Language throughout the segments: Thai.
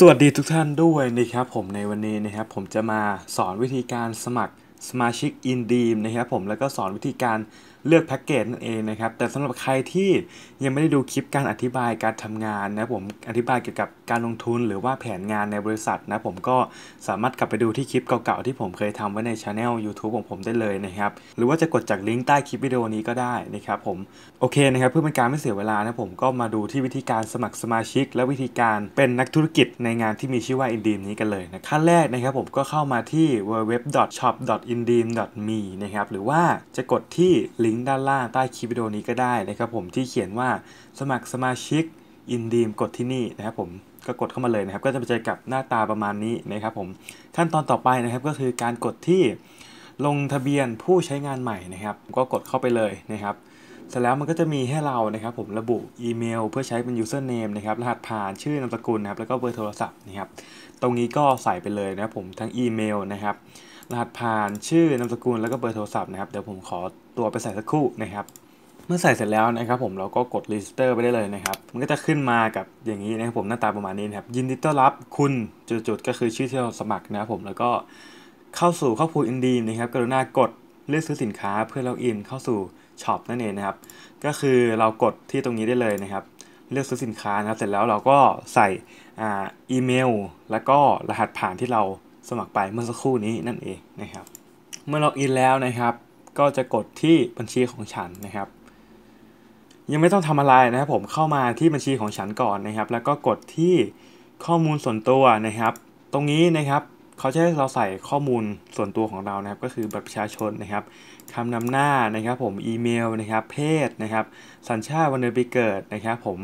สวัสดีทุกท่านด้วยนะครับ ผมในวันนี้นะครับผมจะมาสอนวิธีการสมัครสมาชิกอินดีมนะครับผมแล้วก็สอนวิธีการเลือกแพ็กเกจนั่นเองนะครับ แต่สำหรับใครที่ยังไม่ได้ดูคลิปการอธิบายการทำงานนะผมอธิบายเกี่ยวกับการลงทุน หรือว่าแผนงานในบริษัทนะ ผมก็สามารถกลับไปดูที่คลิปเก่าๆ ที่ผมเคยทำไว้ในช anel YouTube ของผมได้เลยนะครับ หรือว่าจะกดจากลิงก์ใต้คลิปวิดีโอนี้ก็ได้นะครับผม โอเคนะครับเพื่อเป็นการไม่เสียเวลานะผมก็มาดูที่วิธีการสมัครสมาชิก และวิธีการเป็นนักธุรกิจในงานที่มีชื่อว่าอินดีมนี้กันเลยนะขั้นแรกนะครับผมก็เข้ามาที่ w w w s h o p i n d e e m m e นะครับหรือว่าจะกดที่ลิงก์ด้านล่างใต้คลิปวิดีโอนี้ก็ได้นะครับผมที่เขียนว่าสมัครสมาชิกอินดีมกดที่นี่นะครับ ผมก็กดเข้ามาเลยนะครับ ก็จะไปเจอกับหน้าตาประมาณนี้นะครับผมขั้นตอนต่อไปนะครับก็คือการกดที่ลงทะเบียนผู้ใช้งานใหม่นะครับก็กดเข้าไปเลยนะครับ เสร็จแล้วมันก็จะมีให้เรานะครับ ผมระบุ อีเมลเพื่อใช้เป็น username นะครับรหัสผ่านชื่อนามสกุลนะครับ แล้วก็เบอร์โทรศัพท์นะครับ ตรงนี้ก็ใส่ไปเลยนะครับ ผมทั้งอีเมลนะครับรหัสผ่านชื่อนามสกุลแล้วก็เบอร์โทรศัพท์นะครับเดี๋ยวผมขอตัวไปใส่สักครู่นะครับ เมื่อใส่เสร็จแล้วนะครับ ผมเราก็กดรีสเตอร์ไปได้เลยนะครับมันก็จะขึ้นมากับอย่างนี้นะครับผมหน้าตาประมาณนี้นะครับ ยินดีต้อนรับคุณจุดๆ ก็คือชื่อที่เราสมัครนะครับผมแล้วก็เข้าสู่ข้อพูดอินดีนะครับกรุณากดเลือกซื้อสินค้าเพื่อเราอิน เข้าสู่ช็อปนั่นเองนะครับ ก็คือเรากดที่ตรงนี้ได้เลยนะครับ เลือกซื้อสินค้านะครับเสร็จแล้วเราก็ใส่อีเมล แล้วก็รหัสผ่านที่เราสมัครไปเมื่อสักครู่นี้นั่นเองนะครับ เมื่อล็อกอินแล้วนะครับ ก็จะกดที่บัญชีของฉันนะครับ ยังไม่ต้องทำอะไรนะครับ ผมเข้ามาที่บัญชีของฉันก่อนนะครับ แล้วก็กดที่ข้อมูลส่วนตัวนะครับ ตรงนี้นะครับเขาจะให้เราใส่ข้อมูลส่วนตัวของเรานะครับ ก็คือบัตรประชาชนนะครับคำนำหน้านะครับ ผมอีเมลนะครับ เพศนะครับสัญชาติวันเดือนปีเกิดนะครับ ผม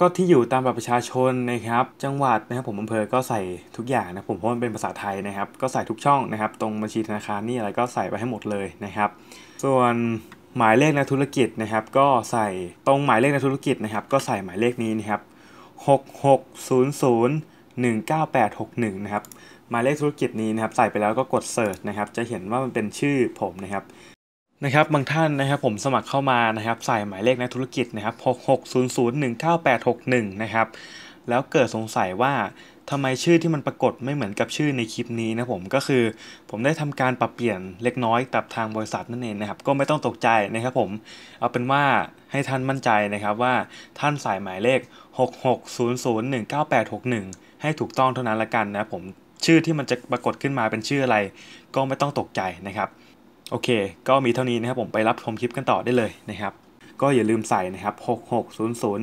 ก็ที่อยู่ตามบัตรประชาชนนะครับ จังหวัดนะครับ ผมอำเภอก็ใส่ทุกอย่างนะผมเพราะมันเป็นภาษาไทยนะครับก็ใส่ทุกช่องนะครับ ตรงบัญชีธนาคารนี่อะไรก็ใส่ไปให้หมดเลยนะครับ ส่วนหมายเลขในธุรกิจนะครับ ก็ใส่ตรงหมายเลขในธุรกิจนะครับ ก็ใส่หมายเลขนี้นะครับ 6600 19861 นะครับหมายเลขธุรกิจนี้นะครับใส่ไปแล้วก็กดเสิร์ชนะครับจะเห็นว่ามันเป็นชื่อผมนะครับนะครับ บางท่านนะครับผมสมัครเข้ามานะครับ ใส่หมายเลขในธุรกิจนะครับ660019861นะครับแล้วเกิดสงสัยว่าทำไมชื่อที่มันปรากฏไม่เหมือนกับชื่อในคลิปนี้นะผมก็คือผมได้ทำการปรับเปลี่ยนเล็กน้อยกับทางบริษัทนั่นเองนะครับก็ไม่ต้องตกใจนะครับผมเอาเป็นว่าให้ท่านมั่นใจนะครับว่าท่านใส่หมายเลข 660019861 ให้ถูกต้องเท่านั้นละกันนะผมชื่อที่มันจะปรากฏขึ้นมาเป็นชื่ออะไร ก็ไม่ต้องตกใจนะครับโอเค ก็มีเท่านี้นะครับผมไปรับชมคลิปกันต่อได้เลยนะครับ ก็อย่าลืมใส่นะครับ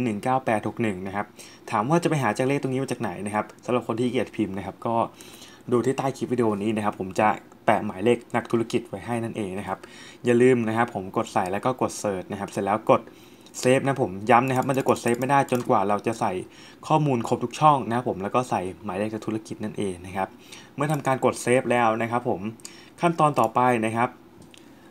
660019861นะครับถามว่าจะไปหาจากเลขตรงนี้มาจากไหนนะครับสำหรับคนที่เกียดพิมพ์นะครับ ก็ดูที่ใต้คลิปวิดีโอนี้นะครับ ผมจะแปะหมายเลขนักธุรกิจไว้ให้นั่นเองนะครับอย่าลืมนะครับ ผมกดใส่แล้วก็กดเสิร์ชนะครับเสร็จแล้วกดเซฟนะผมย้ำนะครับมันจะกดเซฟไม่ได้จนกว่าเราจะใส่ข้อมูลครบทุกช่องนะครับผมแล้วก็ใส่หมายเลขธุรกิจนั่นเองนะครับ เมื่อทำการกดเซฟแล้วนะครับ ผมขั้นตอนต่อไปนะครับ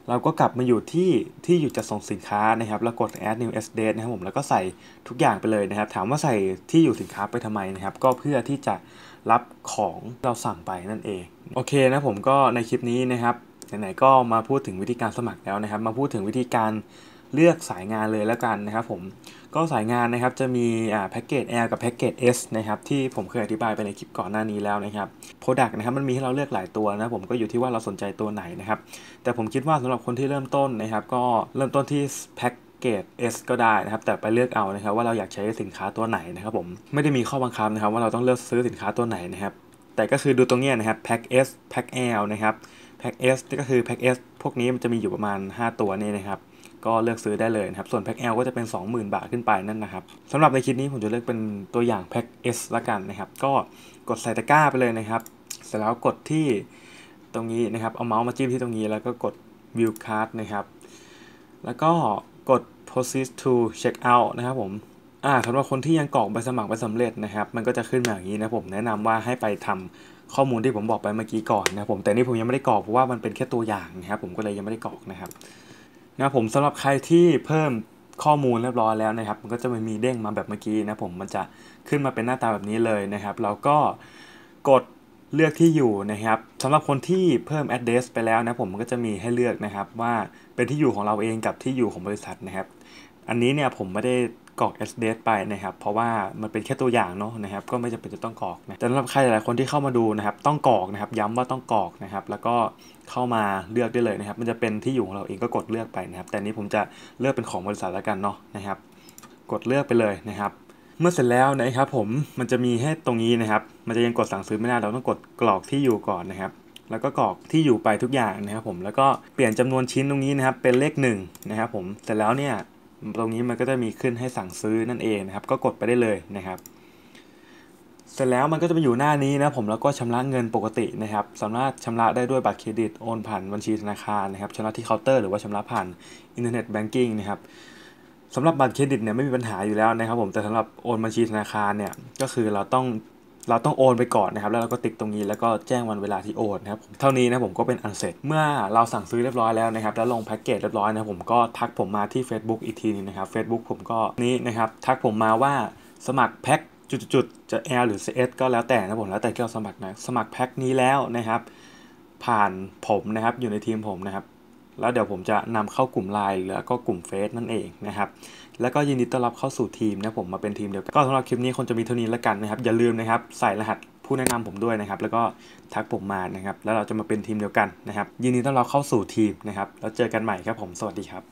เราก็กลับมาอยู่ที่ที่อยู่จัดส่งสินค้านะครับ แล้วกด add new d d r a t e นะครับผมแล้วก็ใส่ทุกอย่างไปเลยนะครับ ถามว่าใส่ที่อยู่สินค้าไปทำไมนะครับ ก็เพื่อที่จะรับของเราสั่งไปนั่นเองโอเคนะผมก็ในคลิปนี้นะครับไหนๆก็มาพูดถึงวิธีการสมัครแล้วนะครับ มาพูดถึงวิธีการเลือกสายงานเลยแล้วกันนะครับ ผมก็สายงานนะครับจะมีแพ็กเกจ L กับแพ็กเกจ S นะครับที่ผมเคยอธิบายไปในคลิปก่อนหน้านี้แล้วนะครับโปรดักต์นะครับมันมีให้เราเลือกหลายตัวนะผมก็อยู่ที่ว่าเราสนใจตัวไหนนะครับ แต่ผมคิดว่าสำหรับคนที่เริ่มต้นนะครับก็เริ่มต้นที่แพ็กเกจ S ก็ได้นะครับ แต่ไปเลือกเอานะครับ ว่าเราอยากใช้สินค้าตัวไหนนะครับ ผมไม่ได้มีข้อบังคับนะครับว่าเราต้องเลือกซื้อสินค้าตัวไหนนะครับ แต่ก็คือดูตรงนี้นะครับแพ็ก S แพ็ก L นะครับแพ็ก S ก็คือแพ็ก S พวกนี้มันจะมีอยู่ประมาณ 5 ตัวนี่นะครับก็เลือกซื้อได้เลยนะครับ ส่วนแพ็ค L ก็จะเป็น 20,000 บาทขึ้นไปนั่นนะครับสำหรับในคลิปนี้ผมจะเลือกเป็นตัวอย่างแพ็ค S ละกันนะครับ ก็กดใส่ตะกร้าไปเลยนะครับ เสร็จแล้วกดที่ตรงนี้นะครับเอาเมาส์มาจิ้มที่ตรงนี้แล้วก็กด view card นะครับ แล้วก็กด proceed to check out นะครับผมอ่าสำหรับคนที่ยังกรอกใบสมัครไปสำเร็จนะครับ มันก็จะขึ้นมาอย่างนี้นะผมแนะนำว่าให้ไปทำข้อมูลที่ผมบอกไปเมื่อกี้ก่อนนะผมแต่นี่ผมยังไม่ได้กรอกเพราะว่ามันเป็นแค่ตัวอย่างนะครับ ผมก็เลยยังไม่ได้กรอกนะครับนะผมสำหรับใครที่เพิ่มข้อมูลเรียบร้อยแล้วนะครับ มันก็จะไมีเด้งมาแบบเมื่อกี้นะผมมันจะขึ้นมาเป็นหน้าตาแบบนี้เลยนะครับแล้วก็กดเลือกที่อยู่นะครับสำหรับคนที่เพิ่ม address ไปแล้วนะ ผมมันก็จะมีให้เลือกนะครับ ว่าเป็นที่อยู่ของเราเองกับที่อยู่ของบริษัทนะครับ อันนี้เนี่ยผมไม่ได้กรอก SDS ไปนะครับ เพราะว่ามันเป็นแค่ตัวอย่างเนาะนะครับ ก็ไม่จำเป็นจะต้องกรอกนะ แต่สำหรับใครหลายคนที่เข้ามาดูนะครับ ต้องกรอกนะครับ ย้ำว่าต้องกรอกนะครับ แล้วก็เข้ามาเลือกได้เลยนะครับ มันจะเป็นที่อยู่ของเราเองก็กดเลือกไปนะครับ แต่นี้ผมจะเลือกเป็นของบริษัทแล้วกันเนาะนะครับ กดเลือกไปเลยนะครับ เมื่อเสร็จแล้วนะครับผม มันจะมีให้ตรงนี้นะครับ มันจะยังกดสั่งซื้อไม่ได้ เราต้องกดกรอกที่อยู่ก่อนนะครับ แล้วก็กรอกที่อยู่ไปทุกอย่างนะครับ ผม แล้วก็เปลี่ยนจำนวนชิ้นตรงนี้นะครับ เป็นเลข1นะครับ ผมเสร็จแล้วเนี่ยตรงนี้มันก็จะมีขึ้นให้สั่งซื้อนั่นเองนะครับ ก็กดไปได้เลยนะครับ เสร็จแล้วมันก็จะไปอยู่หน้านี้นะผมแล้วก็ชำระเงินปกตินะครับสามารถชำระได้ด้วยบัตรเครดิตโอนผ่านบัญชีธนาคารนะครับชำระที่เคาน์เตอร์หรือว่าชำระผ่านอินเทอร์เน็ตแบงกิ้งนะครับสำหรับบัตรเครดิตเนี่ยไม่มีปัญหาอยู่แล้วนะครับผมแต่สำหรับโอนบัญชีธนาคารเนี่ยก็คือเราต้องเราต้องโอนไปก่อนนะครับแล้วเราก็ติ๊กตรงนี้แล้วก็แจ้งวันเวลาที่โอนนะครับเท่านี้นะผมก็เป็นอันเสร็จเมื่อเราสั่งซื้อเรียบร้อยแล้วนะครับ แล้วลงแพ็กเกจเรียบร้อยนะผมก็ทักผมมาที่ Facebook อีกทีนึงนะครับ Facebook ผมก็นี้นะครับทักผมมาว่าสมัครแพ็กจุดๆจะ L หรือ CS ก็แล้วแต่นะผมแล้วแต่ที่เราสมัครนะสมัครแพ็กนี้แล้วนะครับผ่านผมนะครับอยู่ในทีมผมนะครับแล้วเดี๋ยวผมจะนำเข้ากลุ่มไลน์แล้วก็กลุ่มเฟซนั่นเองนะครับ แล้วก็ยินดีต้อนรับเข้าสู่ทีมนะผมมาเป็นทีมเดียวกัน ก็สำหรับคลิปนี้คงจะมีเท่านี้แล้วกันนะครับ อย่าลืมนะครับใส่รหัสผู้แนะนำผมด้วยนะครับ แล้วก็ทักผมมานะครับ แล้วเราจะมาเป็นทีมเดียวกันนะครับ ยินดีต้อนรับเข้าสู่ทีมนะครับ แล้วเจอกันใหม่ครับผม สวัสดีครับ